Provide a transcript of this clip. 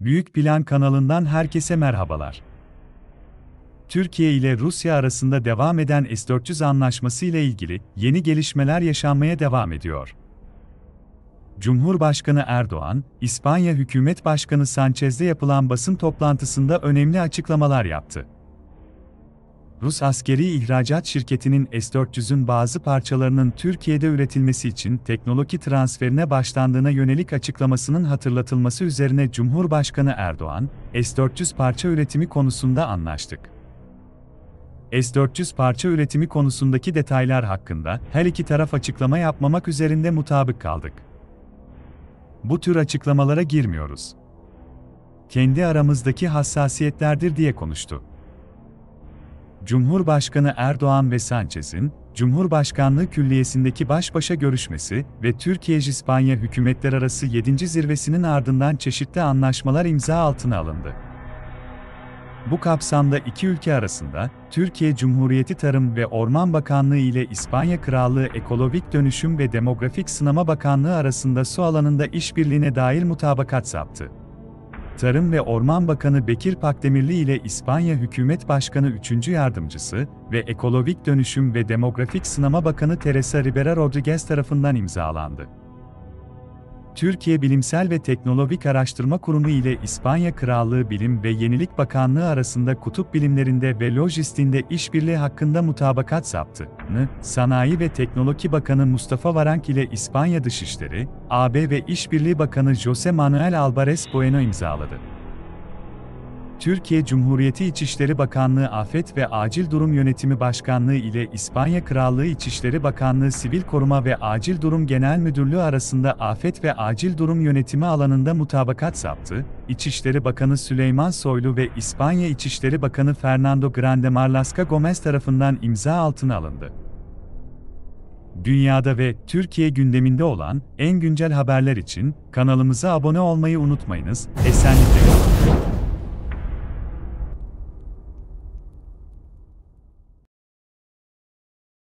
Büyük Plan kanalından herkese merhabalar. Türkiye ile Rusya arasında devam eden S-400 anlaşması ile ilgili yeni gelişmeler yaşanmaya devam ediyor. Cumhurbaşkanı Erdoğan, İspanya Hükümet Başkanı Sanchez'de yapılan basın toplantısında önemli açıklamalar yaptı. Rus askeri ihracat şirketinin S-400'ün bazı parçalarının Türkiye'de üretilmesi için teknoloji transferine başlandığına yönelik açıklamasının hatırlatılması üzerine Cumhurbaşkanı Erdoğan, S-400 parça üretimi konusunda anlaştık. S-400 parça üretimi konusundaki detaylar hakkında her iki taraf açıklama yapmamak üzerinde mutabık kaldık. Bu tür açıklamalara girmiyoruz. Kendi aramızdaki hassasiyetlerdir diye konuştu. Cumhurbaşkanı Erdoğan ve Sanchez'in, Cumhurbaşkanlığı Külliyesi'ndeki baş başa görüşmesi ve Türkiye-İspanya hükümetler arası 7. zirvesinin ardından çeşitli anlaşmalar imza altına alındı. Bu kapsamda iki ülke arasında Türkiye Cumhuriyeti Tarım ve Orman Bakanlığı ile İspanya Krallığı Ekolojik Dönüşüm ve Demografik Sınama Bakanlığı arasında su alanında işbirliğine dair mutabakat saptı. Tarım ve Orman Bakanı Bekir Pakdemirli ile İspanya Hükümet Başkanı 3. Yardımcısı ve Ekolojik Dönüşüm ve Demografik Sınama Bakanı Teresa Ribera Rodriguez tarafından imzalandı. Türkiye Bilimsel ve Teknolojik Araştırma Kurumu ile İspanya Krallığı Bilim ve Yenilik Bakanlığı arasında kutup bilimlerinde ve lojistinde işbirliği hakkında mutabakat saptı. Sanayi ve Teknoloji Bakanı Mustafa Varank ile İspanya Dışişleri, AB ve İşbirliği Bakanı Jose Manuel Albares Bueno imzaladı. Türkiye Cumhuriyeti İçişleri Bakanlığı Afet ve Acil Durum Yönetimi Başkanlığı ile İspanya Krallığı İçişleri Bakanlığı Sivil Koruma ve Acil Durum Genel Müdürlüğü arasında afet ve acil durum yönetimi alanında mutabakat saptı. İçişleri Bakanı Süleyman Soylu ve İspanya İçişleri Bakanı Fernando Grande Marlaska Gomez tarafından imza altına alındı. Dünyada ve Türkiye gündeminde olan en güncel haberler için kanalımıza abone olmayı unutmayınız. Esenlikle